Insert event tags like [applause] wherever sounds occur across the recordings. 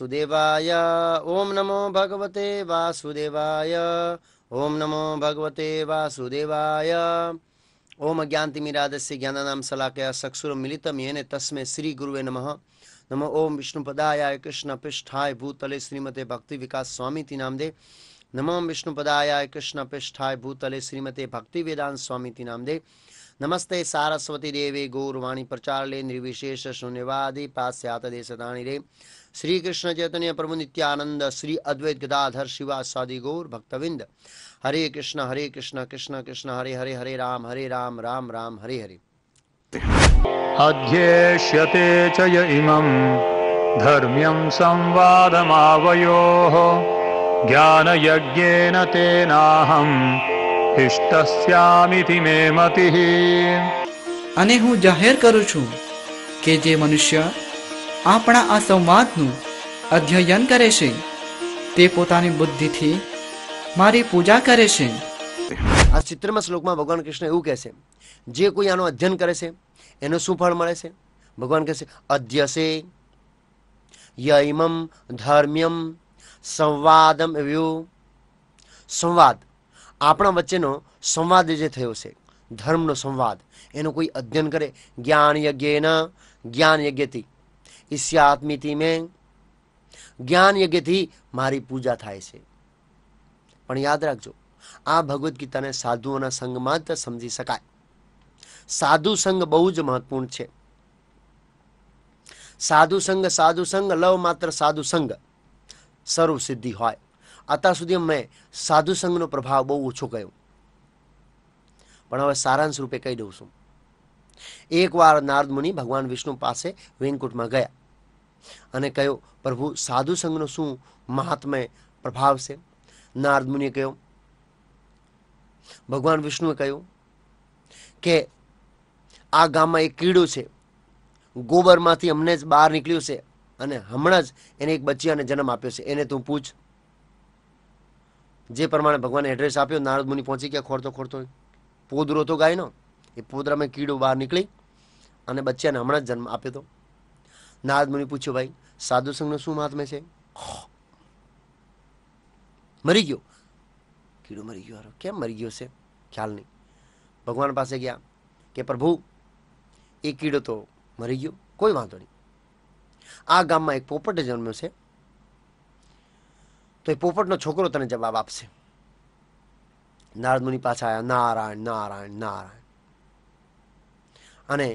વાસુદેવાય ઓમ નમો ભગવતે વાસુદેવાય ઓમ નમો ભગવતે વાસુદેવાય ઓમ અજ્ઞાનતિમિરાદસ્ય જ્ઞાનાનામ સલાકયા સક્ષુર મિલિતમ યેને તસ્મે શ્રી ગુરુવે નમઃ નમો ઓમ વિષ્ણુપદાયાય કૃષ્ણ પૃષ્ઠાય ભૂતલે શ્રીમતે ભક્તિ વિકાસ સ્વામીતિ નામદે નમો વિષ્ણુપદાયાય કૃષ્ણ પૃષ્ઠાય ભૂતલે શ્રીમતે ભક્તિ વેદાંત સ્વામીતિ નામદે નમસ્તે સારસ્વતી દેવે ગૌરવાણી પ્રચાર નિર્વિશેષ શૂન્યવાદી પાશ્ચાત દેશદાણી રે શ્રી કૃષ્ણ ચૈતન્ય પ્રભુ નિત્યાનંદ શ્રી અદ્વૈત ગદાધર શિવા સાદી ગૌર ભક્તવિંદ હરે કૃષ્ણ હરે કૃષ્ણ કૃષ્ણ કૃષ્ણ હરે હરે હરે રામ હરે રામ રામ રામ હરે હરે અધ્યેષ્યતે ચ ઇમમ ધર્મ્યમ સંવાદમાવયો જ્ઞાનયજ્ઞેન તેનાહમ ઇષ્ટસ્યામિતિ મે મતિ અને હું જાહેર કરું છું કે જે મનુષ્ય આપણા આ સંવાદનું અધ્યયન કરે છે તે પોતાની બુદ્ધિથી મારી પૂજા કરે છે આ ચિત્રમાં શ્લોકમાં ભગવાન કૃષ્ણ એવું કહે છે જે કોઈ આનું અધ્યયન કરે છે એનું શું ફળ મળે છે ભગવાન કહે છે અધ્યસે યમમ ધર્મ્યમ સંવાદમ એવું સંવાદ આપણા વચ્ચેનો સંવાદ જે થયો છે ધર્મનો સંવાદ એનું કોઈ અધ્યયન કરે જ્ઞાન યજ્ઞ જ્ઞાન યજ્ઞથી મેં જ્ઞાન યજ્ઞથી મારી પૂજા થાય છે પણ યાદ રાખજો આ ભગવદ્ ગીતાને સાધુઓના સંઘમાં જ સમજી શકાય સાધુ સંઘ બહુ જ મહત્વપૂર્ણ છે સાધુ સંઘ સાધુ સંઘ લવ માત્ર સાધુ સંઘ સર્વ સિદ્ધિ હોય અત્યાર સુધી મેં સાધુ સંઘનો પ્રભાવ બહુ ઓછો કહ્યો પણ હવે સારાંશ રૂપે કહી દઉં છું એકવાર નારદ મુનિ ભગવાન વિષ્ણુ પાસે વેંકુટમાં ગયા અને કહ્યો પ્રભુ સાધુ સંઘનો શું મહાત્મય પ્રભાવ છે નારદ મુનિએ કહ્યું ભગવાન વિષ્ણુએ કહ્યું કે આ ગામમાં એક કીડો છે ગોબરમાંથી અમને જ બહાર નીકળ્યું છે અને હમણાં જ એને એક અને જન્મ આપ્યો છે એને તું પૂછ જે પ્રમાણે ભગવાને એડ્રેસ આપ્યો નારદ મુનિ પહોંચી ગયા ખોરતો ખોરતો પોદરો તો ગાય ગાયનો એ પોદરામાં કીડો બહાર નીકળી અને બચ્ચાને હમણાં જ જન્મ આપ્યો હતો નારદ મુનિ પૂછ્યું ભાઈ સાધુ સંઘનું શું મહાત્મ્ય છે મરી ગયો કીડો મરી ગયો હારો કેમ મરી ગયો છે ખ્યાલ નહીં ભગવાન પાસે ગયા કે પ્રભુ એ કીડો તો મરી ગયો કોઈ વાંધો નહીં આ ગામમાં એક પોપટ જન્મ્યો છે તો એ પોપટનો છોકરો તને જવાબ આપશે નારદ મુનિ પાછા આવ્યા નારાયણ નારાયણ નારાયણ અને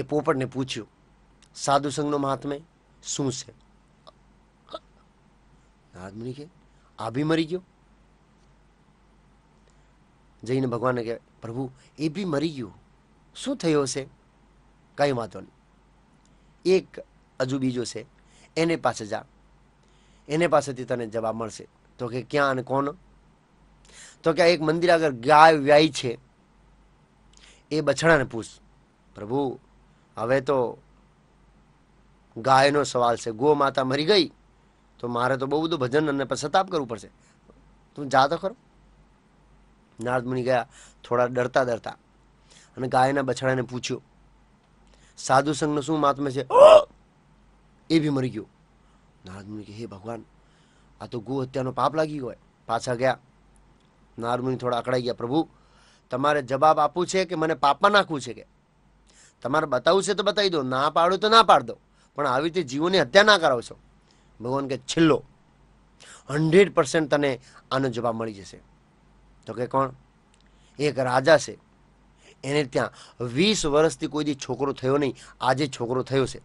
એ પોપટને પૂછ્યું સાધુ સંઘનો મહાત્મય શું છે નારદ મુનિ કે આ મરી ગયો જઈને ભગવાનને કહેવાય પ્રભુ એ બી મરી ગયું શું થયો હશે કંઈ વાંધો નહીં એક હજુ બીજો છે એને પાસે જા એને પાસેથી તને જવાબ મળશે તો કે ક્યાં અને કોણ તો કે એક મંદિર આગળ ગાય વ્યાય છે એ બછડાને પૂછ પ્રભુ હવે તો ગાયનો સવાલ છે ગો માતા મરી ગઈ તો મારે તો બહુ બધું ભજન અને પશ્ચાતાપ કરવું પડશે તું જા તો ખરો નારદ મુનિ ગયા થોડા ડરતા ડરતા અને ગાયના બછડાને પૂછ્યું સાધુ સંઘનો શું મહાત્મ્ય છે એ બી મરી ગયો નારદ મુનિ કે હે ભગવાન આ તો ગો હત્યાનો પાપ લાગી હોય પાછા ગયા નારદ મુનિ થોડા અકળાઈ ગયા પ્રભુ તમારે જવાબ આપવું છે કે મને પાપમાં નાખવું છે કે તમારે બતાવવું છે તો બતાવી દો ના પાડો તો ના પાડ દો પણ આવી રીતે જીવોની હત્યા ના કરાવશો ભગવાન કે છેલ્લો હંડ્રેડ પર્સન્ટ તને આનો જવાબ મળી જશે તો કે કોણ એક રાજા છે એને ત્યાં વીસ વર્ષથી કોઈ દી છોકરો થયો નહીં આજે છોકરો થયો છે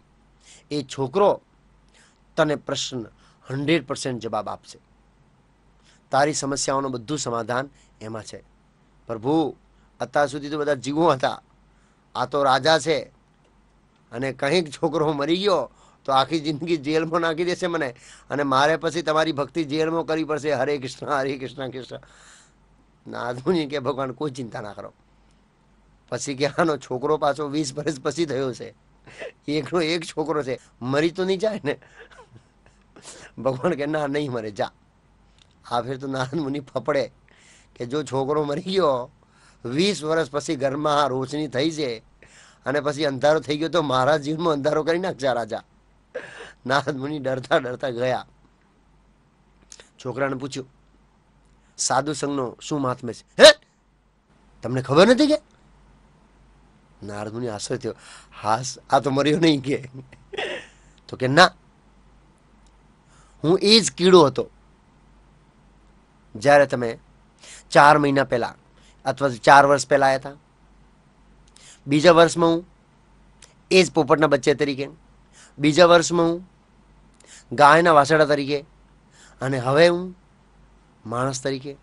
એ છોકરો તને પ્રશ્ન હંડ્રેડ પર્સન્ટ જવાબ આપશે તારી સમસ્યાઓનું બધું સમાધાન એમાં છે પ્રભુ અત્યાર સુધી તો બધા જીવો હતા આ તો રાજા છે અને કંઈક છોકરો મરી ગયો તો આખી જિંદગી જેલમાં નાખી દેશે મને અને મારે પછી તમારી ભક્તિ જેલમાં કરવી પડશે હરે કૃષ્ણ હરે કૃષ્ણ કૃષ્ણ નાદુની કે ભગવાન કોઈ ચિંતા ના કરો પછી કે આનો છોકરો પાછો વીસ વર્ષ પછી થયો છે એકનો એક છોકરો છે મરી તો નહીં જાય ને ભગવાન કે ના નહીં મરે જા આ ફેર તો નારદ મુનિ ફફડે કે જો છોકરો મરી ગયો વીસ વર્ષ પછી ઘરમાં રોશની થઈ છે અને પછી અંધારો થઈ ગયો તો મારા જીવનમાં અંધારો કરી નાખશે રાજા નારદ મુનિ ડરતા ડરતા ગયા છોકરાને પૂછ્યું સાધુ સંઘનો શું મહાત્મ્ય છે હે તમને ખબર નથી કે નારદ મુનિ આશ્ચર્ય થયો હાસ આ તો મર્યો નહીં કે તો કે ના હું એ જ કીડો હતો જ્યારે તમે ચાર મહિના પહેલા અથવા ચાર વર્ષ પહેલા આવ્યા હતા બીજા વર્ષમાં હું એ જ પોપટના બચ્ચે તરીકે બીજા વર્ષમાં હું ગાયના વાસડા તરીકે અને હવે હું માણસ તરીકે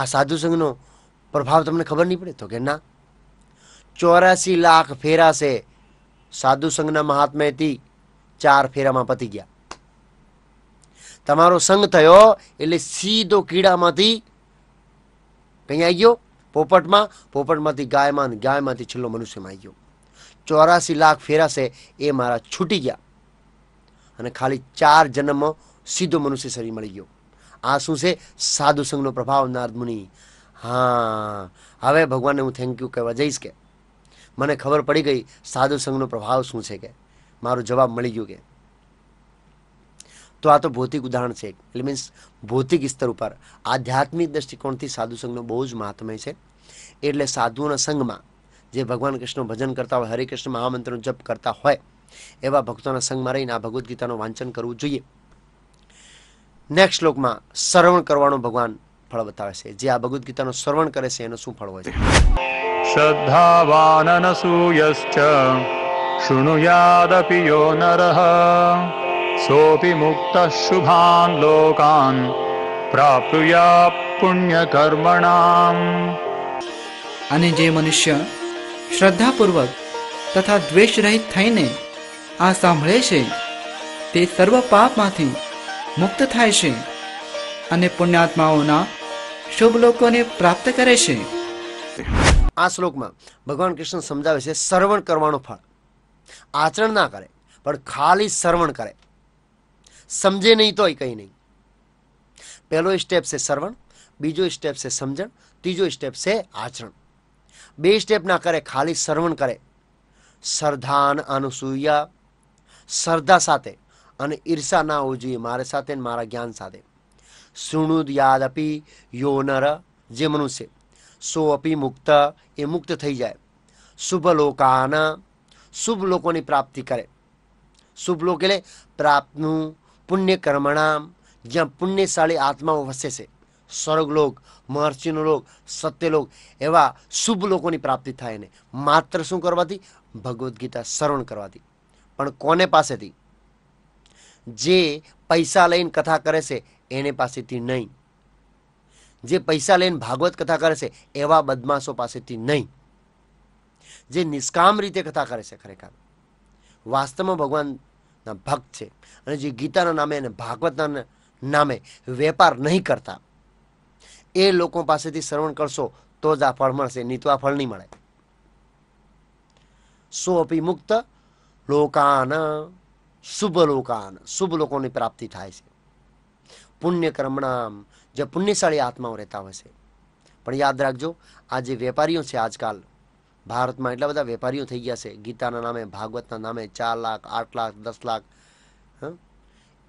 આ સાધુ સંઘનો પ્રભાવ તમને ખબર નહીં પડે તો કે ના ચોરાસી લાખ ફેરા છે સાધુ સંઘના મહાત્મ્યથી ચાર ફેરામાં પતી ગયા તમારો સંઘ થયો એટલે સીધો કીડામાંથી કઈ આવી ગયો પોપટમાં પોપટમાંથી ગાયમાં ગાયમાંથી છેલ્લો મનુષ્યમાં આવી ગયો ચોરાસી લાખ ફેરાશે એ મારા છૂટી ગયા અને ખાલી ચાર જન્મમાં સીધો મનુષ્ય શરીર મળી ગયો આ શું છે સાધુ સંઘનો પ્રભાવ મુનિ હા હવે ભગવાનને હું થેન્ક યુ કહેવા જઈશ કે મને ખબર પડી ગઈ સાધુ સંઘનો પ્રભાવ શું છે કે મારો જવાબ મળી ગયો કે તો આ તો ભૌતિક ઉદાહરણ છે એટલે મીન્સ ભૌતિક સ્તર ઉપર આધ્યાત્મિક દ્રષ્ટિકોણથી સાધુ સંઘનો બહુ જ મહાત્મય છે એટલે સાધુઓના સંઘમાં જે ભગવાન કૃષ્ણ ભજન કરતા હોય હરિકૃષ્ણ મહામંત્રનો જપ કરતા હોય એવા ભક્તોના સંઘમાં રહીને આ ભગવદ્ ગીતાનું વાંચન કરવું જોઈએ નેક્સ્ટ શ્લોકમાં શ્રવણ કરવાનો ભગવાન ફળ બતાવે છે જે આ ભગવદ્ ગીતાનું શ્રવણ કરે છે એનો શું ફળ હોય છે શ્રદ્ધાવાન સુયશ્ચ શુણુયાદપિ યો નરહ મુક્ત શુભાન લોકાન लोकान् પુણ્ય કર્મણામ અને જે મનુષ્ય શ્રદ્ધાપૂર્વક તથા દ્વેષ રહિત થઈને આ સાંભળે છે તે સર્વ પાપમાંથી મુક્ત થાય છે અને પુણ્યાત્માઓના શુભ લોકોને પ્રાપ્ત કરે છે આ શ્લોકમાં ભગવાન કૃષ્ણ સમજાવે છે શ્રવણ કરવાનો ફળ આચરણ ના કરે પણ ખાલી શ્રવણ કરે સમજે નહીં તોય કંઈ નહીં પહેલો સ્ટેપ છે શ્રવણ બીજો સ્ટેપ છે સમજણ ત્રીજો સ્ટેપ છે આચરણ બે સ્ટેપ ના કરે ખાલી શ્રવણ કરે સરધાન અનુસૂયા શ્રદ્ધા સાથે અને ઈર્ષા ના હોવી જોઈએ મારે સાથે મારા જ્ઞાન સાથે સુણુદ યાદ અપી યો નર જે મનુષ્ય સો અપી મુક્ત એ મુક્ત થઈ જાય શુભ લોકાના શુભ લોકોની પ્રાપ્તિ કરે શુભ લોક એટલે પ્રાપ્તનું પુણ્ય કર્મણામ જ્યાં પુણ્યશાળી આત્માઓ વસે છે સ્વર્ગલોક મહર્ષિનો લોક સત્યલોક એવા શુભ લોકોની પ્રાપ્તિ થાય એને માત્ર શું કરવાથી ભગવદ્ ગીતા શરણ કરવાથી પણ કોને પાસેથી જે પૈસા લઈને કથા કરે છે એને પાસેથી નહીં જે પૈસા લઈને ભાગવત કથા કરે છે એવા બદમાશો પાસેથી નહીં જે નિષ્કામ રીતે કથા કરે છે ખરેખર વાસ્તવમાં ભગવાન ના ભક્ત છે અને જે ગીતાના નામે અને ભાગવતના નામે વેપાર નહીં કરતા એ લોકો પાસેથી શ્રવણ કરશો તો જ આ ફળ મળશે નહીં તો આ ફળ નહીં મળે સોપી મુક્ત લોકાન શુભ લોકાન શુભ લોકોની પ્રાપ્તિ થાય છે પુણ્ય કર્મણામ જે પુણ્યશાળી આત્માઓ રહેતા હોય છે પણ યાદ રાખજો આ જે વેપારીઓ છે આજકાલ ભારતમાં એટલા બધા વેપારીઓ થઈ ગયા છે ગીતાના નામે ભાગવતના નામે ચાર લાખ આઠ લાખ દસ લાખ હા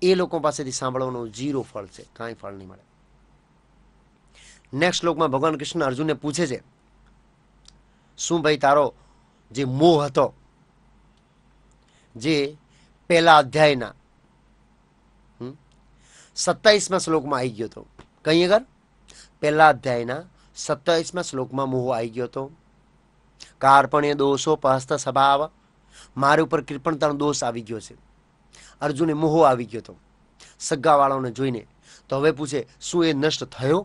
એ લોકો પાસેથી સાંભળવાનું જીરો ફળ છે કાંઈ ફળ નહીં મળે નેક્સ્ટ શ્લોકમાં ભગવાન કૃષ્ણ અર્જુનને પૂછે છે શું ભાઈ તારો જે મોહ હતો જે પહેલા અધ્યાયના સત્તાવીસમાં શ્લોકમાં આવી ગયો હતો કઈ આગળ પહેલા અધ્યાયના સત્તાવીસમાં શ્લોકમાં મોહ આવી ગયો હતો કાર્પણ્ય દોષો પહસ્ત સ્વભાવ મારી ઉપર કૃપણતાનો દોષ આવી ગયો છે અર્જુને મોહો આવી ગયો હતો સગાવાળાઓને જોઈને તો હવે પૂછે શું એ નષ્ટ થયો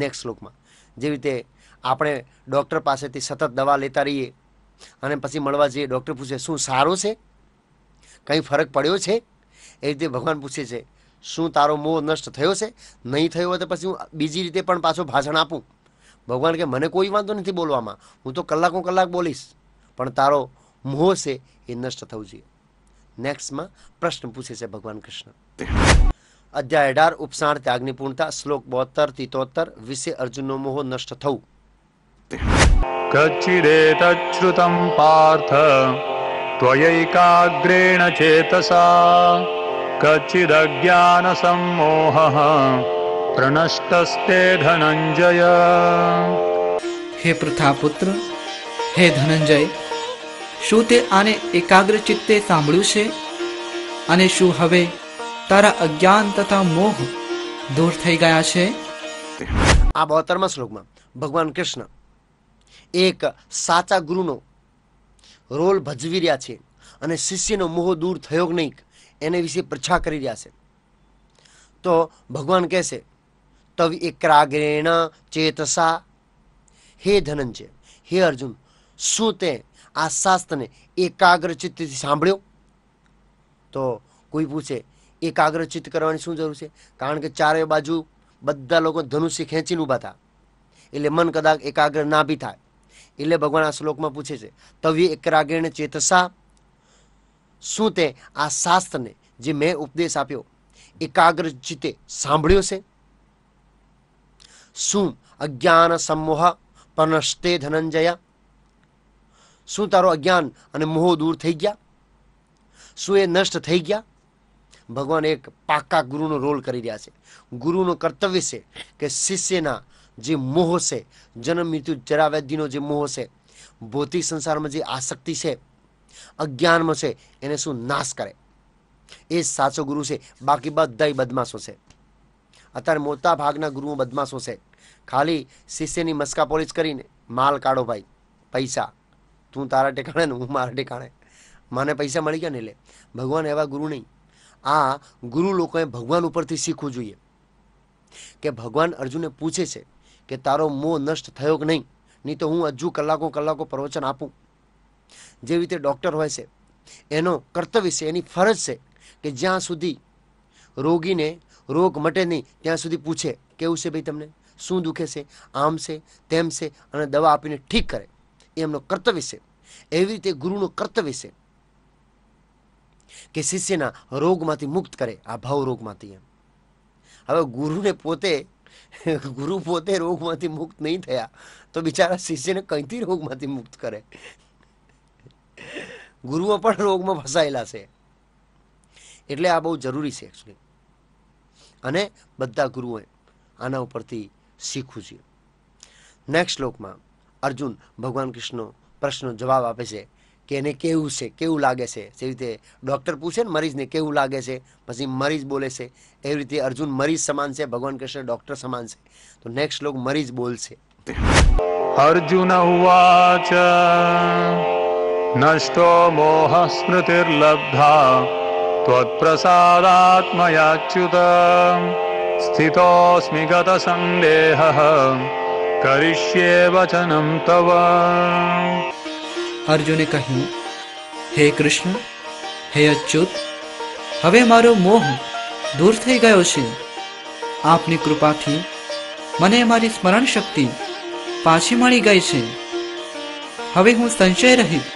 નેક્સ્ટ શ્લોકમાં જેવી રીતે આપણે ડૉક્ટર પાસેથી સતત દવા લેતા રહીએ અને પછી મળવા જઈએ ડૉક્ટર પૂછે શું સારો છે કંઈ ફરક પડ્યો છે એ રીતે ભગવાન પૂછે છે શું તારો મોહ નષ્ટ થયો છે નહીં થયો હોય તો પછી હું બીજી રીતે પણ પાછો ભાષણ આપું ભગવાન કે મને કોઈ વાંધો નથી બોલવામાં હું તો કલાકો કલાક બોલીશ પણ તારો મોહ છે એ નષ્ટ થવું જોઈએ નેક્સ્ટમાં પ્રશ્ન પૂછે છે ભગવાન કૃષ્ણ અધ્યાય અઢાર ઉપસાણ ત્યાગની પૂર્ણતા શ્લોક બોતર તિતોતર વિશે અર્જુનનો મોહ નષ્ટ થવું કચ્છિરે તચ્છ્રુતમ પાર્થ ત્વયૈકાગ્રેણ ચેતસા કચ્છિદ અજ્ઞાન સંમોહ પ્રનષ્ટસ્તે ધનંજય હે પૃથાપુત્ર હે ધનંજય શું તે આને એકાગ્ર ચિત્તે સાંભળ્યું છે અને શું હવે તારા અજ્ઞાન તથા મોહ દૂર થઈ ગયા છે આ બોતેરમા શ્લોકમાં ભગવાન કૃષ્ણ એક સાચા ગુરુનો રોલ ભજવી રહ્યા છે અને શિષ્યનો મોહ દૂર થયો નહીં એને વિશે પ્રછા કરી રહ્યા છે તો ભગવાન કહેશે તવ એકરાગ્રેણ ચેતસા હે ધનંજય હે અર્જુન શું તે આ શાસ્ત્રને એકાગ્ર સાંભળ્યો તો કોઈ પૂછે એકાગ્રચિત્ત કરવાની શું જરૂર છે કારણ કે ચારે બાજુ બધા લોકો ધનુષ્ય ખેંચીને ઊભા હતા એટલે મન કદાચ એકાગ્ર ના બી થાય એટલે ભગવાન આ શ્લોકમાં પૂછે છે તવ્ય એકાગ્રને ચેતસા શું તે આ શાસ્ત્રને જે મેં ઉપદેશ આપ્યો એકાગ્ર સાંભળ્યો છે શું અજ્ઞાન સમોહ પનષ્ટે ધનંજય શું તારો અજ્ઞાન અને મોહ દૂર થઈ ગયા શું એ નષ્ટ થઈ ગયા ભગવાન એક પાકા ગુરુનો રોલ કરી રહ્યા છે ગુરુનો કર્તવ્ય છે કે શિષ્યના જે મોહ છે જન્મ મૃત્યુ જરાવ્યાધિનો જે મોહ છે ભૌતિક સંસારમાં જે આસક્તિ છે અજ્ઞાનમાં છે એને શું નાશ કરે એ સાચો ગુરુ છે બાકી બધા બદમાશો છે અત્યારે મોટા ભાગના ગુરુઓ બદમાશો છે ખાલી શિષ્યની મસ્કાપોલીસ કરીને માલ કાઢો ભાઈ પૈસા તું તારા ટેકાણે ને હું મારા ટેકાણે મને પૈસા મળી ગયા ને એટલે ભગવાન એવા ગુરુ નહીં આ ગુરુ લોકોએ ભગવાન ઉપરથી શીખવું જોઈએ કે ભગવાન અર્જુનને પૂછે છે કે તારો મોહ નષ્ટ થયો કે નહીં નહીં તો હું હજુ કલાકો કલાકો પ્રવચન આપું જેવી રીતે ડૉક્ટર હોય છે એનો કર્તવ્ય છે એની ફરજ છે કે જ્યાં સુધી રોગીને રોગ મટે નહીં ત્યાં સુધી પૂછે કેવું છે ભાઈ તમને શું દુખે છે આમ છે તેમ છે અને દવા આપીને ઠીક કરે એ એમનો કર્તવ્ય છે એવી રીતે ગુરુનો કર્તવ્ય છે કે શિષ્યના રોગમાંથી મુક્ત કરે આ ભાવ રોગમાંથી એમ હવે ગુરુને પોતે ગુરુ પોતે રોગમાંથી મુક્ત નહીં થયા તો બિચારા શિષ્યને કંઈથી રોગમાંથી મુક્ત કરે ગુરુઓ પણ રોગમાં ફસાયેલા છે એટલે આ બહુ જરૂરી છે એકચ્યુઅલી અને બધા ગુરુઓએ આના ઉપરથી શીખવું છે નેક્સ્ટ શ્લોકમાં અર્જુન ભગવાન કૃષ્ણનો પ્રશ્નનો જવાબ આપે છે કે એને કેવું છે કેવું લાગે છે જેવી રીતે ડૉક્ટર પૂછે ને મરીઝને કેવું લાગે છે પછી મરીઝ બોલે છે એવી રીતે અર્જુન મરીઝ સમાન છે ભગવાન કૃષ્ણ ડૉક્ટર સમાન છે તો નેક્સ્ટ શ્લોક મરીઝ બોલશે અર્જુન ઉવાચ નષ્ટો મોહ સ્મૃતિર્લબ્ધા ત્વત્પ્રસાદાત્મયાચ્યુત स्थितोऽस्मि સંદેહ करिष्ये વચનમ तव અર્જુને કહ્યું હે કૃષ્ણ હે અચ્યુત હવે મારો મોહ દૂર થઈ ગયો છે આપની કૃપાથી મને મારી સ્મરણ શક્તિ પાછી મળી ગઈ છે હવે હું સંશય રહિત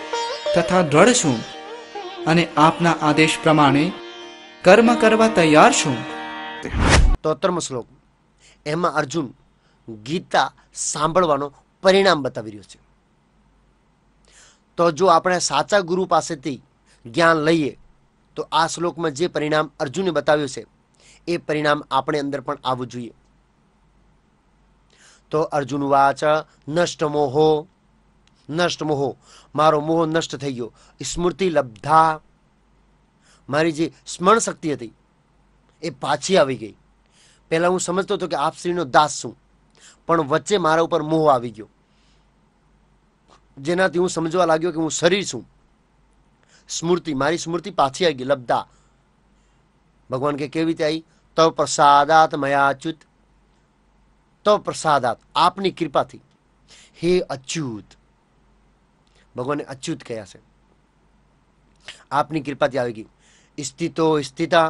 તથા દ્રઢ છું અને આપના આદેશ પ્રમાણે કર્મ કરવા તૈયાર છું તોતરમો શ્લોક એમાં અર્જુન ગીતા સાંભળવાનો પરિણામ બતાવી રહ્યો છે તો જો આપણે સાચા ગુરુ પાસેથી જ્ઞાન લઈએ તો આ શ્લોકમાં જે પરિણામ અર્જુને બતાવ્યું છે એ પરિણામ આપણે અંદર પણ આવવું જોઈએ તો અર્જુન વાચ નષ્ટ મોહો નષ્ટ મોહો મારો મોહ નષ્ટ થઈ ગયો સ્મૃતિ લબ્ધા મારી જે સ્મરણ શક્તિ હતી એ પાછી આવી ગઈ પહેલાં હું સમજતો હતો કે આપ શ્રીનો દાસ છું પણ વચ્ચે મારા ઉપર મોહ આવી ગયો જેનાથી હું સમજવા લાગ્યો કે હું શરીર છું સ્મૃતિ મારી સ્મૃતિ પાછી આવી ગઈ લબ્ધા ભગવાન કે કેવી રીતે આવી તવ પ્રસાદાત મયા અચ્યુત તવ પ્રસાદાત આપની કૃપાથી હે અચ્યુત ભગવાને અચ્યુત કહ્યા છે આપની કૃપાથી આવી ગઈ સ્થિતો સ્થિતા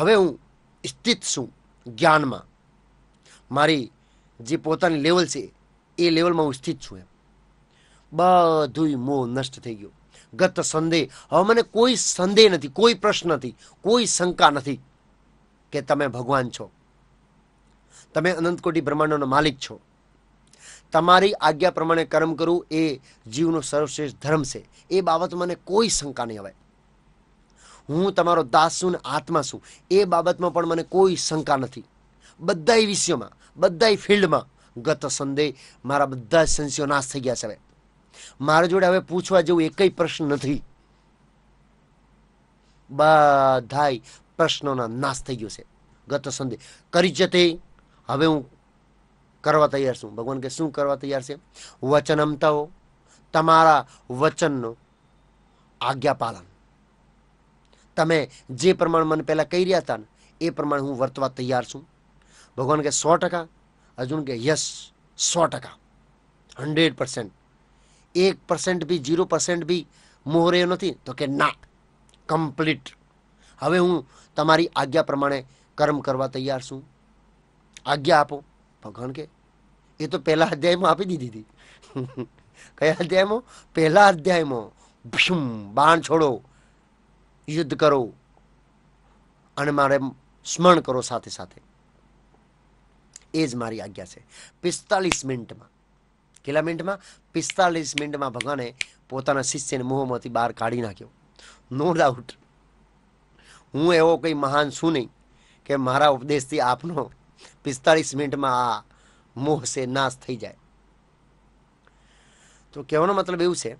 હવે હું સ્થિત છું જ્ઞાનમાં મારી જે પોતાની લેવલ છે એ લેવલમાં હું સ્થિત છું એમ બધું મોહ નષ્ટ થઈ ગયો ગત સંદેહ હવે મને કોઈ સંદેહ નથી કોઈ પ્રશ્ન નથી કોઈ શંકા નથી કે તમે ભગવાન છો તમે અનંત કોટી બ્રહ્માંડનો માલિક છો તમારી આજ્ઞા પ્રમાણે કર્મ કરવું એ જીવનો સર્વશ્રેષ્ઠ ધર્મ છે એ બાબત મને કોઈ શંકા નહીં આવે હું તમારો દાસ ને આત્મા છું એ બાબતમાં પણ મને કોઈ શંકા નથી બધાય વિષયોમાં બધાય ફિલ્ડમાં ગત સંદેહ મારા બધા સંશયો નાશ થઈ ગયા છે હવે મારા જોડે હવે પૂછવા જેવું એકય પ્રશ્ન નથી બધાય પ્રશ્નોના નાશ થઈ ગયો છે ગત સંદેહ કરી જતે હવે હું કરવા તૈયાર છું ભગવાન કે શું કરવા તૈયાર છે વચન અમતાઓ તમારા વચનનું આજ્ઞા પાલન તમે જે પ્રમાણે મને પહેલાં કહી રહ્યા હતા ને એ પ્રમાણે હું વર્તવા તૈયાર છું ભગવાન કે સો ટકા અર્જુન કે યસ સો ટકા હંડ્રેડ પર્સન્ટ એક પર્સન્ટ બી જીરો પર્સન્ટ બી મોહ નથી તો કે ના કમ્પ્લીટ હવે હું તમારી આજ્ઞા પ્રમાણે કર્મ કરવા તૈયાર છું આજ્ઞા આપો ભગવાન કે એ તો પહેલા અધ્યાયમાં આપી દીધી હતી [laughs] કયા અધ્યાયમાં પહેલા અધ્યાયમાં ભીમ બાણ છોડો યુદ્ધ કરો અને મારે સ્મરણ કરો સાથે સાથે એ જ મારી આજ્ઞા છે પિસ્તાલીસ મિનિટમાં કેટલા મિનિટમાં પિસ્તાલીસ મિનિટમાં ભગવાને પોતાના શિષ્યને મોહમાંથી બહાર કાઢી નાખ્યો નો ડાઉટ હું એવો કંઈ મહાન છું નહીં કે મારા ઉપદેશથી આપનો પિસ્તાલીસ મિનિટમાં આ મોહ છે નાશ થઈ જાય તો કહેવાનો મતલબ એવું છે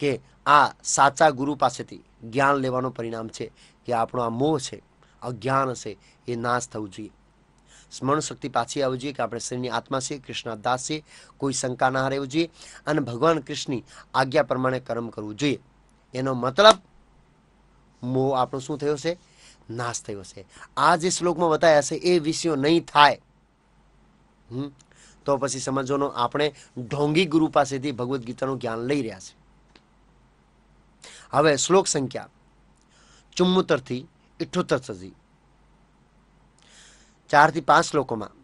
કે આ સાચા ગુરુ પાસેથી જ્ઞાન લેવાનું પરિણામ છે કે આપણો આ મોહ છે અજ્ઞાન હશે એ નાશ થવું જોઈએ સ્મરણ શક્તિ પાછી આવવી જોઈએ કે આપણે શ્રીની આત્મા છીએ કૃષ્ણ દાસ છીએ કોઈ શંકા ના રહેવું જોઈએ અને ભગવાન કૃષ્ણની આજ્ઞા પ્રમાણે કર્મ કરવું જોઈએ એનો મતલબ મોહ આપણો શું થયો છે નાશ થયો છે આ જે શ્લોકમાં બતાવ્યા છે એ વિષયો નહીં થાય તો પછી સમજવાનો આપણે ઢોંગી ગુરુ પાસેથી ભગવદ્ ગીતાનું જ્ઞાન લઈ રહ્યા છે હવે શ્લોક સંખ્યા ચુમ્મોતરથી ઇઠોતર સુધી ચારથી પાંચ શ્લોકોમાં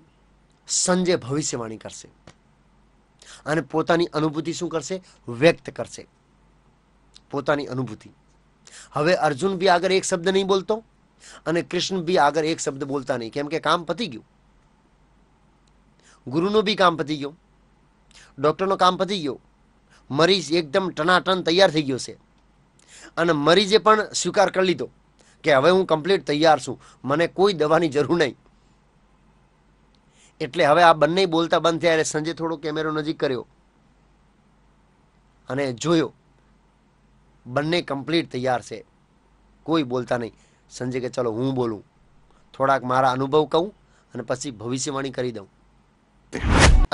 સંજય ભવિષ્યવાણી કરશે અને પોતાની અનુભૂતિ શું કરશે વ્યક્ત કરશે પોતાની અનુભૂતિ હવે અર્જુન બી આગળ એક શબ્દ નહીં બોલતો અને કૃષ્ણ બી આગળ એક શબ્દ બોલતા નહીં કેમ કે કામ પતી ગયું ગુરુનું બી કામ પતી ગયું ડૉક્ટરનું કામ પતી ગયું મરીઝ એકદમ ટનાટન તૈયાર થઈ ગયો છે અને મરીજે પણ સ્વીકાર કરી લીધો કે હવે હું કમ્પ્લીટ તૈયાર છું મને કોઈ દવાની જરૂર નહીં એટલે હવે આ બંને બોલતા બંધ થયા એટલે સંજય થોડો કેમેરો નજીક કર્યો અને જોયો બંને કમ્પ્લીટ તૈયાર છે કોઈ બોલતા નહીં સંજય કે ચલો હું બોલું થોડાક મારા અનુભવ કહું અને પછી ભવિષ્યવાણી કરી દઉં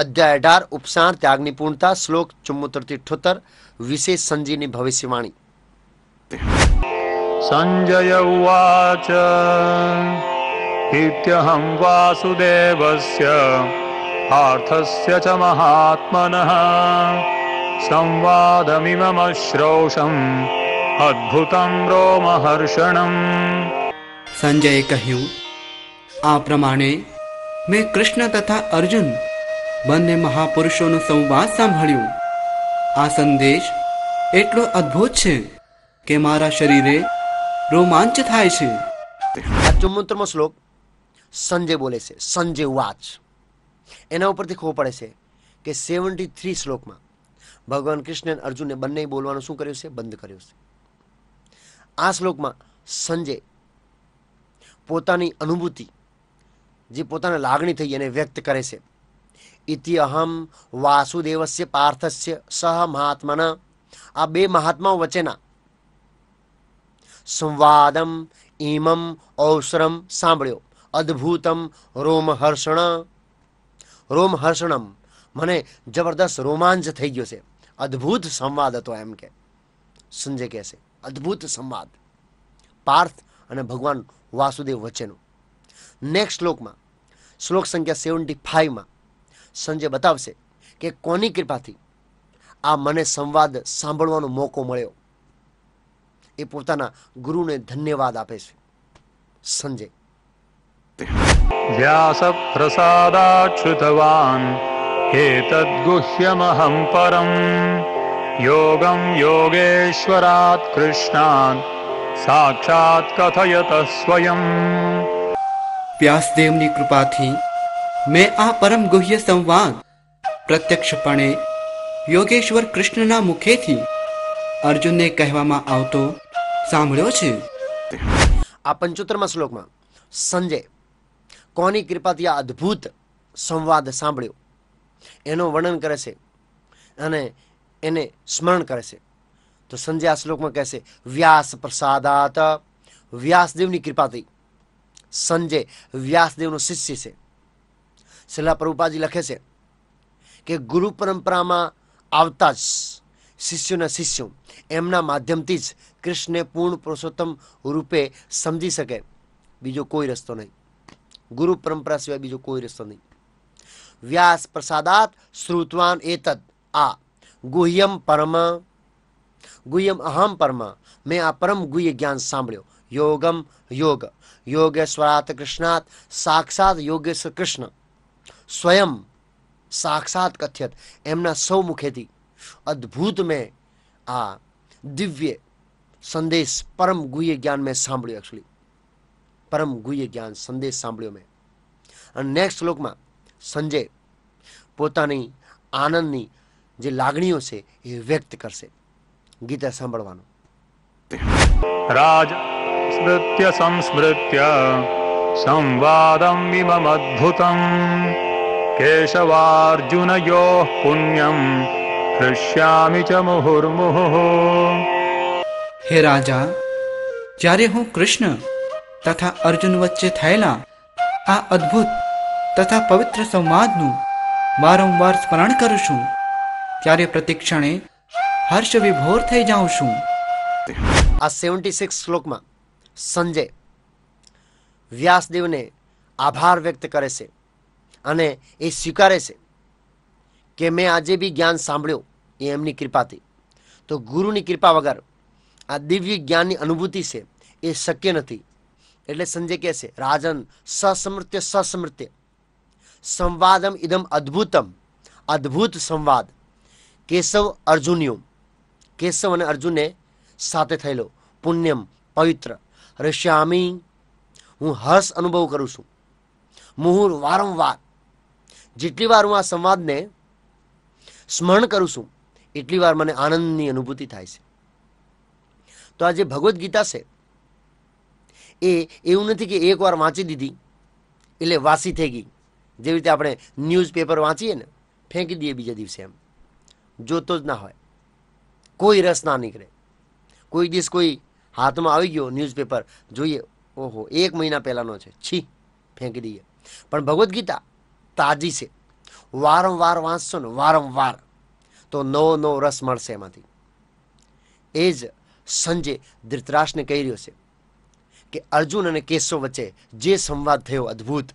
અધ્યાય અઢાર ઉપસાર ત્યાગની પૂર્ણતા શ્લોક ચુમ્મોતેરથી અઠોતર વિશેષ સંજીની ભવિષ્યવાણી प्रवर्तते सञ्जय उवाच इत्यहं वासुदेवस्य पार्थस्य च महात्मनः संवादमिममश्रौषम् અદ્ભુતમ રોમહર્ષણમ સંજયે કહ્યું આ પ્રમાણે મેં કૃષ્ણ તથા અર્જુન બંને મહાપુરુષોનો સંવાદ સાંભળ્યો આ સંદેશ એટલો અદ્ભુત છે કે મારા શરીરે રોમાંચ થાય છે આ ચુમ્મોતેરમો શ્લોક સંજય બોલે છે સંજય વાચ એના ઉપરથી ખબર પડે છે કે સેવન્ટી થ્રી શ્લોકમાં ભગવાન કૃષ્ણ અને અર્જુને બંને બોલવાનું શું કર્યું છે બંધ કર્યું છે આ શ્લોકમાં સંજય પોતાની અનુભૂતિ જે પોતાની લાગણી થઈ એને વ્યક્ત કરે છે ઇતિ અહમ વાસુદેવસ્ય પાર્થસ્ય સહ મહાત્માના આ બે મહાત્માઓ વચ્ચેના સંવાદમ ઇમમ ઔસરમ સાંભળ્યો અદ્ભુતમ રોમહર્ષણ રોમહર્ષણમ મને જબરદસ્ત રોમાંચ થઈ ગયો છે અદ્ભુત સંવાદ હતો એમ કે સંજય કહેશે અદ્ભુત સંવાદ પાર્થ અને ભગવાન વાસુદેવ વચ્ચેનો નેક્સ્ટ શ્લોકમાં શ્લોક સંખ્યા સેવન્ટી ફાઇવમાં સંજય બતાવશે કે કોની કૃપાથી આ મને સંવાદ સાંભળવાનો મોકો મળ્યો એ પોતાના ગુરુને ધન્યવાદ આપે છે સંજય વ્યાસ પ્રસાદાચ્યુતવાન એતદ્ગુહ્યમહં પરમ યોગમ યોગેશ્વરાત કૃષ્ણાન સાક્ષાત કથયત સ્વયં વ્યાસદેવની કૃપાથી મેં આ પરમ ગુહ્ય સંવાદ પ્રત્યક્ષપણે યોગેશ્વર કૃષ્ણના મુખેથી અર્જુનને કહેવામાં આવતો સાંભળ્યો છે આ પંચોતેરમાં શ્લોકમાં સંજય કોની કૃપાથી આ અદ્ભુત સંવાદ સાંભળ્યો એનું વર્ણન કરે છે અને એને સ્મરણ કરે છે તો સંજય આ શ્લોકમાં કહે છે વ્યાસ પ્રસાદાત વ્યાસદેવની કૃપાથી સંજય વ્યાસદેવનો શિષ્ય છે શિલા પ્રભુપાજી લખે છે કે ગુરુ પરંપરામાં આવતા જ શિષ્યોના શિષ્યો એમના માધ્યમથી જ કૃષ્ણને પૂર્ણ પુરુષોત્તમ રૂપે સમજી શકે બીજો કોઈ રસ્તો નહીં ગુરુ પરંપરા સિવાય બીજો કોઈ રસ્તો નહીં વ્યાસ પ્રસાદાત શ્રુતવાન એતદ આ ગુહ્યમ પરમ ગુહ્યમ અહમ પરમ મેં આ પરમ ગુહ્ય જ્ઞાન સાંભળ્યો યોગમ યોગ યોગેશ્વરાત કૃષ્ણાત સાક્ષાત યોગેશ્વર કૃષ્ણ સ્વયં સાક્ષાત કથ્યત એમના સૌ મુખેથી અદ્ભુત મેં આ દિવ્ય સંદેશ પરમ ગુહ્ય જ્ઞાન મેં સાંભળ્યો એકચ્યુઅલી પરમ ગુહ્ય જ્ઞાન સંદેશ સાંભળ્યો મેં અને નેક્સ્ટ શ્લોકમાં સંજય પોતાની આનંદની જે લાગણીઓ છે એ વ્યક્ત કરશે ગીતા સાંભળવાનું રાજ સ્મૃત્ય સંસ્મૃત્ય સંવાદમ વિમમ અદ્ભુતમ કેશવાર્જુનયો પુણ્યમ હૃષ્યામિ ચ મુહુર્મુહુ હે રાજા જ્યારે હું કૃષ્ણ તથા અર્જુન વચ્ચે થયેલા આ અદ્ભુત તથા પવિત્ર સંવાદનું વારંવાર સ્મરણ કરું છું ત્યારે પ્રતિક્ષણે હર્ષ વિભોર થઈ જાઉં છું આ સેવન્ટી સિક્સ શ્લોકમાં સંજય વ્યાસદેવને આભાર વ્યક્ત કરે છે અને એ સ્વીકારે છે કે મેં આજે બી જ્ઞાન સાંભળ્યું એ એમની કૃપાથી તો ગુરુની કૃપા વગર આ દિવ્ય જ્ઞાનની અનુભૂતિ છે એ શક્ય નથી એટલે સંજય કહે છે રાજન સસમૃત્ય સસમૃત્ય સંવાદમ ઇદમ અદ્ભુતમ અદ્ભુત સંવાદ કેશવ અર્જુનિયો કેશવ અને અર્જુને સાથે થયેલો પુણ્યમ પવિત્ર રશ્યામી હું હર્ષ અનુભવ કરું છું મુહુર વારંવાર જેટલી વાર હું આ સંવાદને સ્મરણ કરું છું એટલી વાર મને આનંદની અનુભૂતિ થાય છે તો આ જે ભગવદ્ ગીતા છે એ એવું નથી કે એકવાર વાંચી દીધી એટલે વાસી થઈ ગઈ જેવી રીતે આપણે ન્યૂઝપેપર વાંચીએ ને ફેંકી દઈએ બીજા દિવસે એમ જોતો જ ના હોય કોઈ રસ ના નીકળે કોઈ દિવસ કોઈ હાથમાં આવી ગયો ન્યૂઝપેપર જોઈએ ઓહો એક મહિના પહેલાંનો છે છી ફેંકી દઈએ પણ ભગવદ્ ગીતા તાજી છે વારંવાર વાંચશો ને વારંવાર તો નવો નવો રસ મળશે એમાંથી એ જ સંજય ધૃતરાષ્ટ્રને કહી રહ્યો છે કે અર્જુન અને કેશવ વચ્ચે જે સંવાદ થયો અદ્ભુત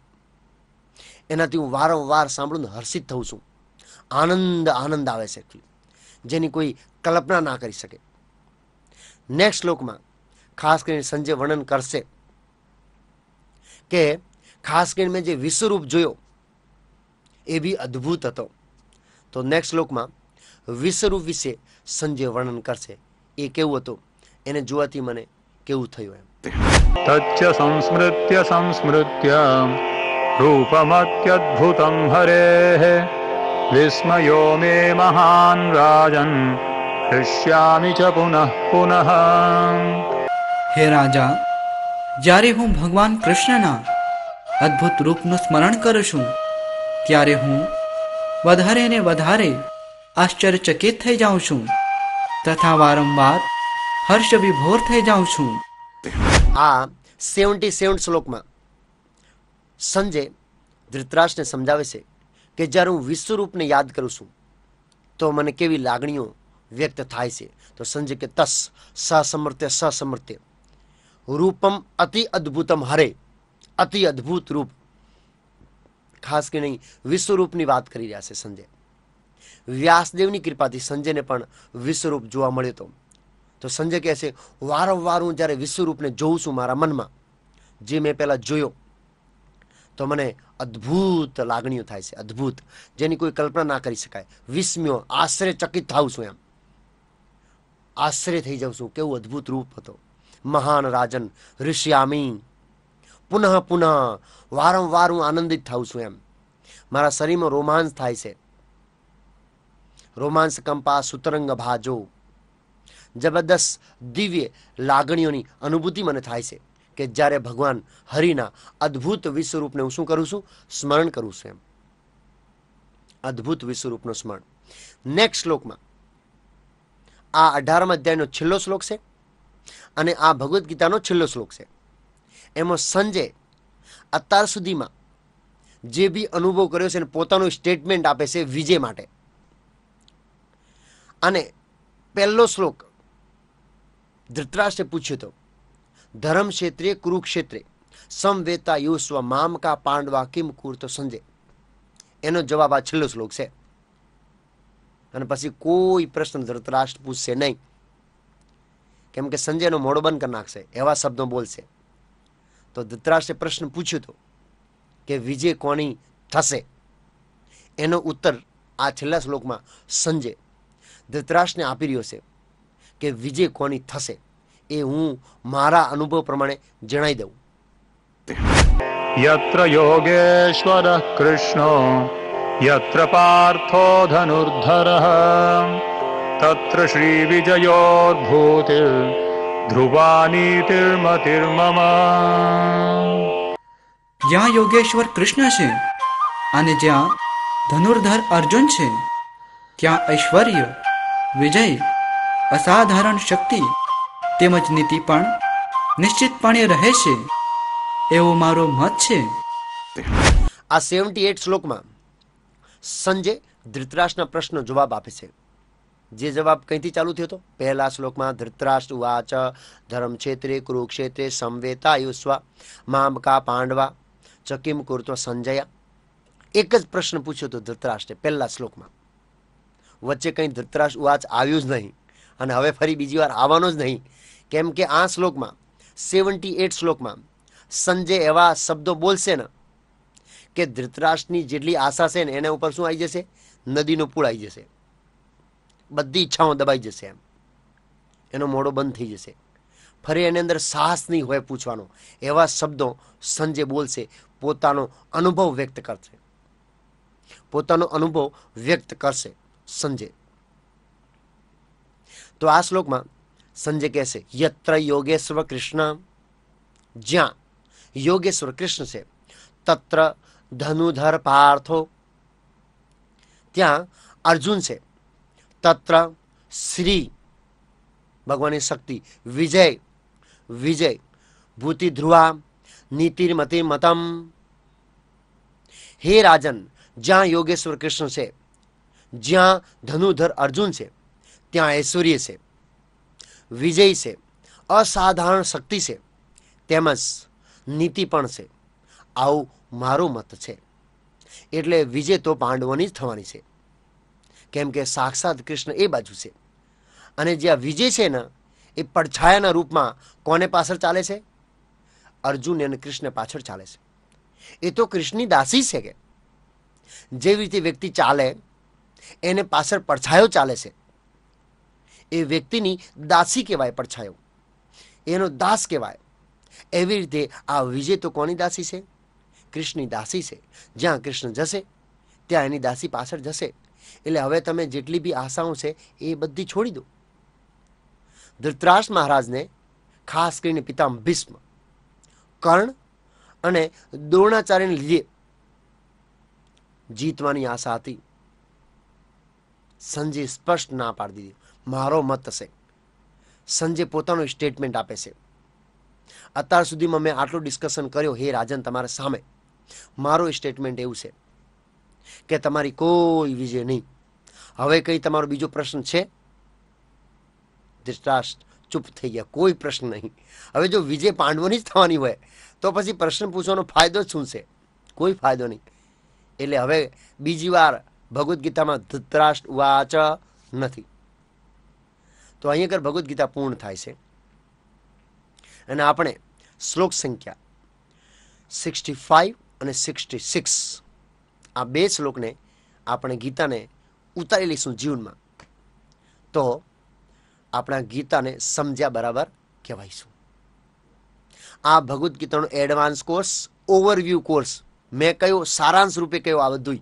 એનાથી હું વારંવાર સાંભળું હર્ષિત થઉં છું આનંદ આનંદ આવે છે જેની કોઈ કલ્પના ના કરી શકે નેક્સ્ટ શ્લોકમાં ખાસ કરીને સંજય વર્ણન કરશે કે ખાસ કરીને મેં જે વિશ્વરૂપ જોયો એ બી અદ્ભુત હતો તો નેક્સ્ટ શ્લોકમાં વિષરૂપ વિશે સંજય વર્ણન કરશે એ કેવું હતું એને જોવાથી મને કેવું થયું એમ તચ્ચ સંસ્મૃત્ય સંસ્મૃત્ય રૂપમત્યદ્ભુતમ હરે વિસ્મયો મે મહાન રાજન હૃષ્યામિ ચ પુનઃ પુનઃ હે રાજા જ્યારે હું ભગવાન કૃષ્ણના અદ્ભુત રૂપનું સ્મરણ કરું છું ત્યારે હું વધારે ને વધારે આશ્ચર્યચકિત થઈ જાઉં છું તથા વારંવાર હર્ષ વિભોર થઈ જાઉં છું આ સેવન્ટી સેવન શ્લોકમાં સંજય ધૃતરાજને સમજાવે છે કે જ્યારે હું વિશ્વરૂપને યાદ કરું છું તો મને કેવી લાગણીઓ વ્યક્ત થાય છે તો સંજય કે તસ સસમર્થ્ય સસમર્થ્ય રૂપમ અતિ અદ્ભુતમ હરે અતિ અદ્ભુત રૂપ ખાસ કરીને વિશ્વરૂપની વાત કરી રહ્યા છે સંજય વ્યાસદેવની કૃપાથી સંજયને પણ વિશ્વરૂપ જોવા મળ્યો હતો તો સંજય કહે છે વારંવાર હું જ્યારે વિશ્વરૂપને જોઉં છું મારા મનમાં જે મેં પહેલાં જોયો તો મને અદ્ભુત લાગણીઓ થાય છે અદ્ભુત જેની કોઈ કલ્પના ના કરી શકાય વિસ્મ્યો આશ્ચર્યચકિત થાઉં છું એમ આશ્ચર્ય થઈ જાઉં છું કેવું અદ્ભુત રૂપ હતો મહાન રાજન ઋષિયામી પુનઃ પુનઃ વારંવાર હું આનંદિત થાઉં છું એમ મારા શરીરમાં રોમાંચ થાય છે રોમાંસ કંપા સુતરંગ ભાજો જબરદસ્ત દિવ્ય લાગણીઓની અનુભૂતિ મને થાય છે કે જ્યારે ભગવાન હરિના અદ્ભુત વિશ્વરૂપને હું શું કરું છું સ્મરણ કરું છું એમ અદ્ભુત વિશ્વરૂપનું સ્મરણ નેક્સ્ટ શ્લોકમાં આ અઢારમ અધ્યાયનો છેલ્લો શ્લોક છે અને આ ભગવદ્ ગીતાનો છેલ્લો શ્લોક છે એમાં સંજય અત્યાર સુધીમાં જે બી અનુભવ કર્યો છે અને પોતાનું સ્ટેટમેન્ટ આપે છે વિજય માટે અને પહેલો શ્લોક ધૃતરાષ્ટ્રે પૂછ્યો હતો ધર્મ ક્ષેત્રે કુરુક્ષેત્રે સમવેતા યુસ્વ મામકા પાંડવા કિમ કુર્તો સંજે એનો જવાબ આ છેલ્લો શ્લોક છે અને પછી કોઈ પ્રશ્ન ધૃતરાષ્ટ્ર પૂછશે નહીં કેમ કે સંજયનો મોડો બંધ કરી નાખશે એવા શબ્દો બોલશે તો ધૃતરાષ્ટ્રે પ્રશ્ન પૂછ્યો હતો કે વિજય કોની થશે એનો ઉત્તર આ છેલ્લા શ્લોકમાં સંજય ધૃતરાષ્ટ્રને આપી રહ્યો છે કે વિજય કોની થશે એ હું મારા અનુભવ પ્રમાણે જણાવી દઉં યત્ર યોગેશ્વર કૃષ્ણ યત્ર પાર્થો ધનુર્ધર તત્ર શ્રી વિજયોદ્ભૂતિ ધ્રુવાનીતિર્મતિર્મમ જ્યાં યોગેશ્વર કૃષ્ણ છે અને જ્યાં ધનુર્ધર અર્જુન છે ત્યાં ઐશ્વર્ય વિજય અસાધારણ શક્તિ તેમજ નીતિ પણ નિશ્ચિતપણે રહે છે એવો મારો મત છે આ સેવન્ટી એટ શ્લોકમાં સંજય ધૃતરાષ્ટ્રના પ્રશ્ન જવાબ આપે છે જે જવાબ કંઈથી ચાલુ થયો હતો પહેલા શ્લોકમાં ધૃતરાષ્ટ્ર વાચ ધર્મ ક્ષેત્રે કુરુક્ષેત્રે સંવેતા યુસ્વા મામકા પાંડવા ચકીમ કુર્તો સંજયા એક જ પ્રશ્ન પૂછ્યો હતો ધૃતરાષ્ટ્રે પહેલા શ્લોકમાં વચ્ચે કંઈ ધૃતરાશ ઉવાચ આવ્યું જ નહીં અને હવે ફરી બીજી વાર આવવાનો જ નહીં કેમ કે આ શ્લોકમાં સેવન્ટી એટ શ્લોકમાં સંજય એવા શબ્દો બોલશે ને કે ધૃતરાષ્ટ્રની જેટલી આશા છે ને એના ઉપર શું આવી જશે નદીનો પૂળ આવી જશે બધી ઈચ્છાઓ દબાઈ જશે એમ એનો મોડો બંધ થઈ જશે ફરી એની અંદર સાહસ નહીં હોય પૂછવાનો એવા શબ્દો સંજય બોલશે પોતાનો અનુભવ વ્યક્ત કરશે પોતાનો અનુભવ વ્યક્ત કરશે संजय तो आ श्लोक में संजय कैसे यत्र योगेश्वर कृष्ण ज्या योगेश्वर कृष्ण से तत्र धनुधर पार्थो त्या अर्जुन से तत्र श्री भगवानी शक्ति विजय विजय भूति ध्रुवा मत मतम हे राजन जहाँ योगेश्वर कृष्ण से જ્યાં ધનુધર અર્જુન છે ત્યાં ઐશ્વર્ય છે વિજય છે અસાધારણ શક્તિ છે તેમજ નીતિ પણ છે આવું મારું મત છે એટલે વિજય તો પાંડવોની જ થવાની છે કેમ કે સાક્ષાત કૃષ્ણ એ બાજુ છે અને જ્યાં વિજય છે ને એ પડછાયાના રૂપમાં કોને પાછળ ચાલે છે અર્જુન અને કૃષ્ણ પાછળ ચાલે છે એ તો કૃષ્ણની દાસી છે કે જેવી રીતે વ્યક્તિ ચાલે એને પાછળ પડછાયો ચાલે છે એ વ્યક્તિની દાસી કહેવાય પડછાયો એનો દાસ કહેવાય એવી રીતે આ વિજય તો કોની દાસી છે કૃષ્ણની દાસી છે જ્યાં કૃષ્ણ જશે ત્યાં એની દાસી પાછળ જશે એટલે હવે તમે જેટલી બી આશાઓ છે એ બધી છોડી દો ધૃતરાષ્ટ્ર મહારાજને ખાસ કરીને પિતામ ભીષ્મ કર્ણ અને દ્રોણાચાર્યને લીધે જીતવાની આશા હતી સંજય સ્પષ્ટ ના પાડી દીધી મારો મત હશે સંજે પોતાનું સ્ટેટમેન્ટ આપે છે અત્યાર સુધીમાં મેં આટલું ડિસ્કશન કર્યો હે રાજન તમારા સામે મારું સ્ટેટમેન્ટ એવું છે કે તમારી કોઈ વિજય નહીં હવે કંઈ તમારો બીજો પ્રશ્ન છે ધૃતરાષ્ટ્ર ચૂપ થઈ ગયા કોઈ પ્રશ્ન નહીં હવે જો વિજય પાંડવોની જ થવાની હોય તો પછી પ્રશ્ન પૂછવાનો ફાયદો જ શું છે કોઈ ફાયદો નહીં એટલે હવે બીજી વાર ભગવદ્ ગીતામાં ધૃતરાષ્ટ્ર વાચ નથી તો અહીં આગળ ભગવદ્ ગીતા પૂર્ણ થાય છે અને આપણે શ્લોક સંખ્યા સિક્સટી ફાઇવ અને સિક્સટી સિક્સ આ બે શ્લોકને આપણે ગીતાને ઉતારી લઈશું જીવનમાં તો આપણા ગીતાને સમજ્યા બરાબર કહેવાઈશું આ ભગવદ્ ગીતાનો એડવાન્સ કોર્સ ઓવરવ્યૂ કોર્સ મેં કયો સારાંશ રૂપે કયો આ બધું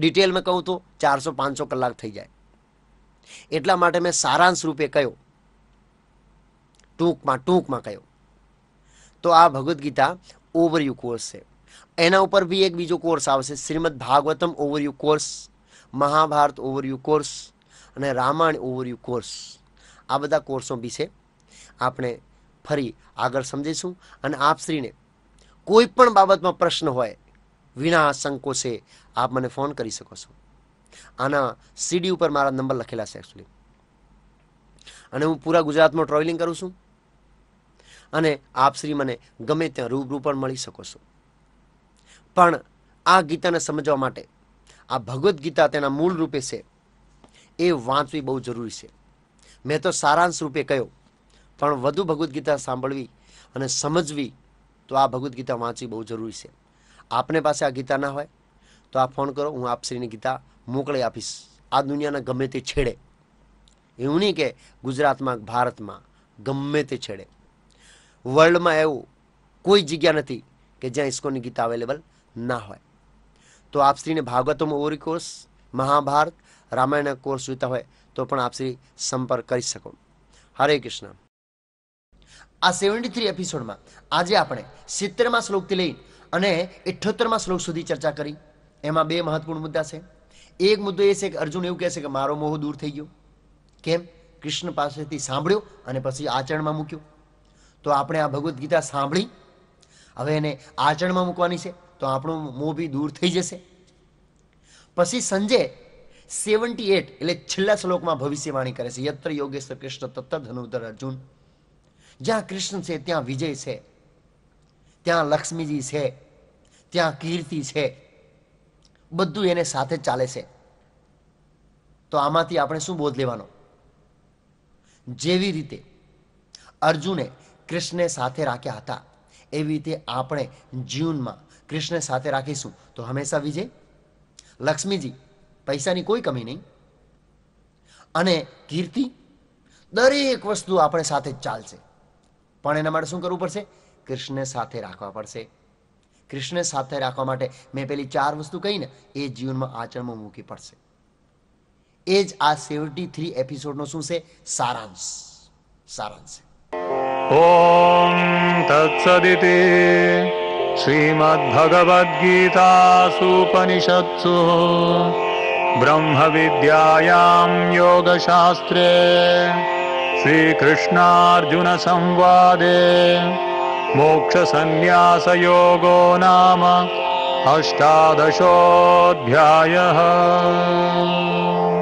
ડિટેલમાં કહું તો ચારસો પાંચસો કલાક થઈ જાય એટલા માટે મેં સારાંશ રૂપે કહ્યો ટૂંકમાં ટૂંકમાં કહ્યો તો આ ભગવદ્ ગીતા ઓવરવ્યુ કોર્સ છે એના ઉપર બી એક બીજો કોર્સ આવશે Shrimad Bhagavatam overview course Mahabharat overview course અને રામાયણ ઓવરવ્યુ કોર્સ આ બધા કોર્સો બી છે આપણે ફરી આગળ સમજીશું અને આપ શ્રીને કોઈ પણ બાબતમાં પ્રશ્ન હોય વિના સંકોચે આપ મને ફોન કરી શકો છો આના સીડી ઉપર મારા નંબર લખેલા છે એક્ચુઅલી અને હું પૂરા ગુજરાતમાં ટ્રાવેલિંગ કરું છું અને આપ શ્રી મને ગમે ત્યાં રૂબરૂ પણ મળી શકો છો પણ આ ગીતાને સમજવા માટે આ ભગવદ્ ગીતા તેના મૂળ રૂપે છે એ વાંચવી બહુ જરૂરી છે મેં તો સારાંશ રૂપે કહ્યું પણ વધુ ભગવદ્ ગીતા સાંભળવી અને સમજવી તો આ ભગવદ્ ગીતા વાંચવી બહુ જરૂરી છે આપને પાસે આ ગીતા ના હોય તો આ ફોન કરો હું આપશ્રીની ગીતા મોકલી આપીશ આ દુનિયાના ગમે તે છેડે એવું નહીં કે ગુજરાતમાં ભારતમાં ગમે તે છેડે વર્લ્ડમાં એવું કોઈ જગ્યા નથી કે જ્યાં ઇસ્કોનની ગીતા અવેલેબલ ના હોય તો આપશ્રીને ભાગવતોમાં ઓરી કોર્સ મહાભારત રામાયણના કોર્સ જોઈતા હોય તો પણ આપશ્રી સંપર્ક કરી શકો હરે કૃષ્ણ આ સેવન્ટી થ્રી એપિસોડમાં આજે આપણે સિત્તેરમાં શ્લોકથી લઈ અને ઇઠ્ઠોતરમાં શ્લોક સુધી ચર્ચા કરી એમાં બે મહત્વપૂર્ણ મુદ્દા છે એક મુદ્દો એ છે કે અર્જુન એવું કહે છે કે મારો મોહ દૂર થઈ ગયો કેમ કૃષ્ણ પાસેથી સાંભળ્યો અને પછી આચરણમાં મૂક્યો તો આપણે આ ભગવદ્ ગીતા સાંભળી હવે એને આચરણમાં મૂકવાની છે તો આપણું મોહ બી દૂર થઈ જશે પછી સંજય સેવન્ટી એટ એટલે છેલ્લા શ્લોકમાં ભવિષ્યવાણી કરે છે યત્ર યોગેશ્વર કૃષ્ણ તત્તર ધનુર્ધર અર્જુન જ્યાં કૃષ્ણ છે ત્યાં વિજય છે ત્યાં લક્ષ્મીજી છે ત્યાં કીર્તિ છે બધું એને સાથે ચાલે છે તો આમાંથી આપણે શું બોધ લેવાનો જેવી રીતે અર્જુને કૃષ્ણને સાથે રાખ્યા હતા એવી રીતે આપણે જીવનમાં કૃષ્ણને સાથે રાખીશું તો હંમેશા વિજય લક્ષ્મીજી પૈસાની કોઈ કમી નહીં અને કીર્તિ દરેક વસ્તુ આપણે સાથે જ ચાલશે પણ એના માટે શું કરવું પડશે કૃષ્ણ સાથે રાખવા પડશે કૃષ્ણ સાથે રાખવા માટે મેં પેલી ચાર વસ્તુ કહીને એ જીવનમાં આચરણમાં મૂકી પડશે એ જ આ સેવન્ટી થ્રી એપિસોડનો શું છે સારાંશ સારાંશ ઓમ તત્સદિતે શ્રીમદ ભગવદ્ ગીતા સુપનિષત્સુ બ્રહ્મ વિદ્યાયામ યોગ શાસ્ત્રે શ્રી કૃષ્ણાર્જુન સંવાદે मोक्षसन्न्यासयोगो नाम अष्टादशोऽध्यायः